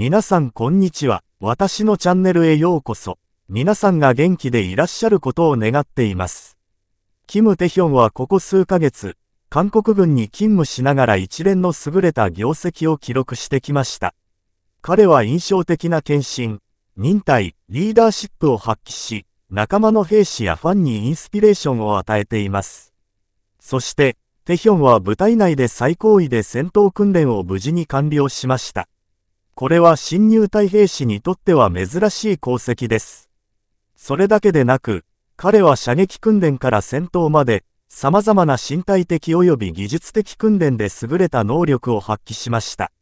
皆さんこんにちは。私のチャンネルへようこそ。皆さんが元気でいらっしゃることを願っています。キム・テヒョンはここ数ヶ月、韓国軍に勤務しながら一連の優れた業績を記録してきました。彼は印象的な献身、忍耐、リーダーシップを発揮し、仲間の兵士やファンにインスピレーションを与えています。そして、テヒョンは部隊内で最高位で戦闘訓練を無事に完了しました。これは新入隊兵士にとっては珍しい功績です。それだけでなく、彼は射撃訓練から戦闘まで、様々な身体的及び技術的訓練で優れた能力を発揮しました。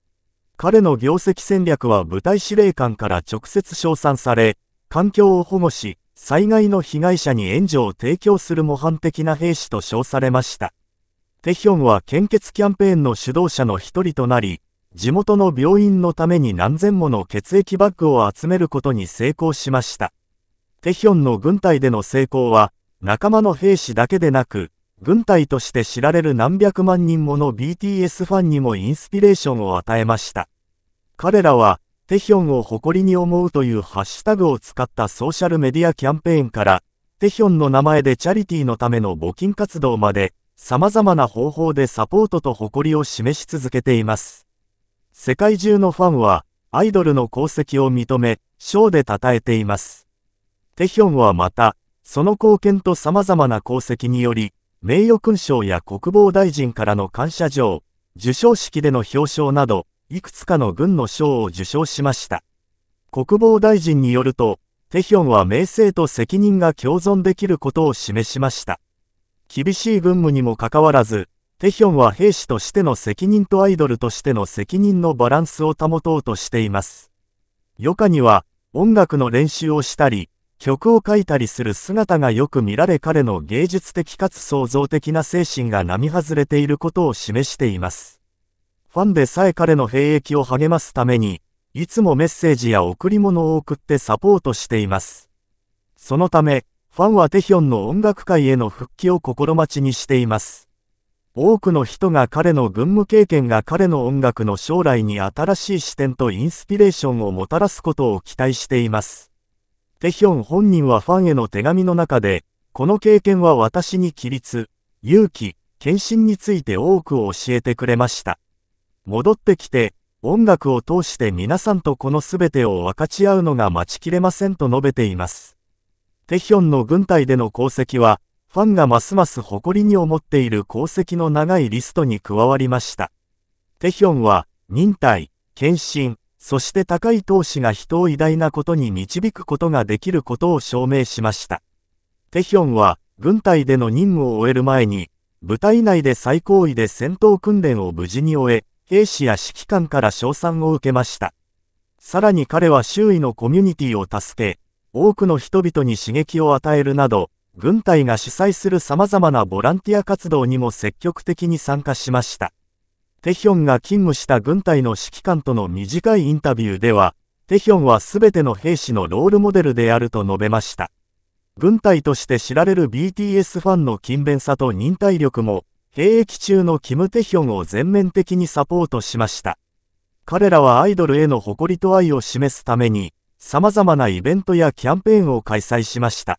彼の業績戦略は部隊司令官から直接称賛され、環境を保護し、災害の被害者に援助を提供する模範的な兵士と称されました。テヒョンは献血キャンペーンの主導者の一人となり、地元の病院のために何千もの血液バッグを集めることに成功しました。テヒョンの軍隊での成功は、仲間の兵士だけでなく、軍隊として知られる何百万人もの BTS ファンにもインスピレーションを与えました。彼らは、テヒョンを誇りに思うというハッシュタグを使ったソーシャルメディアキャンペーンから、テヒョンの名前でチャリティーのための募金活動まで、様々な方法でサポートと誇りを示し続けています。世界中のファンは、アイドルの功績を認め、賞で称えています。テヒョンはまた、その貢献と様々な功績により、名誉勲章や国防大臣からの感謝状、受賞式での表彰など、いくつかの軍の賞を受賞しました。国防大臣によると、テヒョンは名声と責任が共存できることを示しました。厳しい軍務にもかかわらず、テヒョンは兵士としての責任とアイドルとしての責任のバランスを保とうとしています。余暇には音楽の練習をしたり、曲を書いたりする姿がよく見られ彼の芸術的かつ創造的な精神が並外れていることを示しています。ファンでさえ彼の兵役を励ますために、いつもメッセージや贈り物を送ってサポートしています。そのため、ファンはテヒョンの音楽界への復帰を心待ちにしています。多くの人が彼の軍務経験が彼の音楽の将来に新しい視点とインスピレーションをもたらすことを期待しています。テヒョン本人はファンへの手紙の中で、この経験は私に規律、勇気、献身について多くを教えてくれました。戻ってきて、音楽を通して皆さんとこの全てを分かち合うのが待ちきれませんと述べています。テヒョンの軍隊での功績は、ファンがますます誇りに思っている功績の長いリストに加わりました。テヒョンは、忍耐、献身、そして高い闘志が人を偉大なことに導くことができることを証明しました。テヒョンは、軍隊での任務を終える前に、部隊内で最高位で戦闘訓練を無事に終え、兵士や指揮官から称賛を受けました。さらに彼は周囲のコミュニティを助け、多くの人々に刺激を与えるなど、軍隊が主催する様々なボランティア活動にも積極的に参加しました。テヒョンが勤務した軍隊の指揮官との短いインタビューでは、テヒョンは全ての兵士のロールモデルであると述べました。軍隊として知られる BTS ファンの勤勉さと忍耐力も、兵役中のキム・テヒョンを全面的にサポートしました。彼らはアイドルへの誇りと愛を示すために、様々なイベントやキャンペーンを開催しました。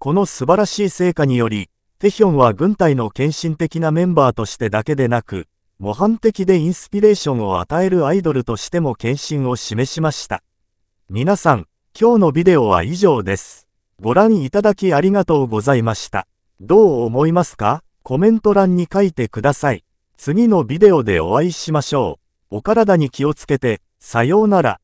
この素晴らしい成果により、テヒョンは軍隊の献身的なメンバーとしてだけでなく、模範的でインスピレーションを与えるアイドルとしても献身を示しました。皆さん、今日のビデオは以上です。ご覧いただきありがとうございました。どう思いますかコメント欄に書いてください。次のビデオでお会いしましょう。お体に気をつけて、さようなら。